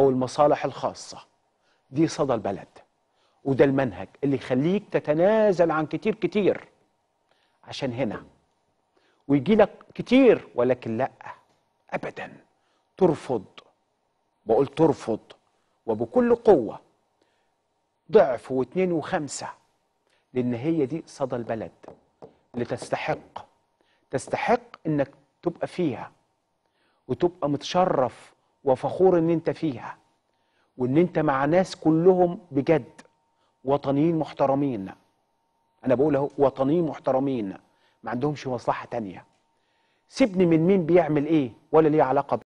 أو المصالح الخاصة دي صدى البلد وده المنهج اللي يخليك تتنازل عن كتير كتير عشان هنا ويجي لك كتير ولكن لا أبدا ترفض بقول ترفض وبكل قوة ضعف واثنين وخمسة لأن هي دي صدى البلد اللي تستحق تستحق إنك تبقى فيها وتبقى متشرف وفخور ان انت فيها وان انت مع ناس كلهم بجد وطنيين محترمين انا بقول اهو وطنيين محترمين ما عندهمش مصلحه تانية سيبني من مين بيعمل ايه ولا ليه علاقه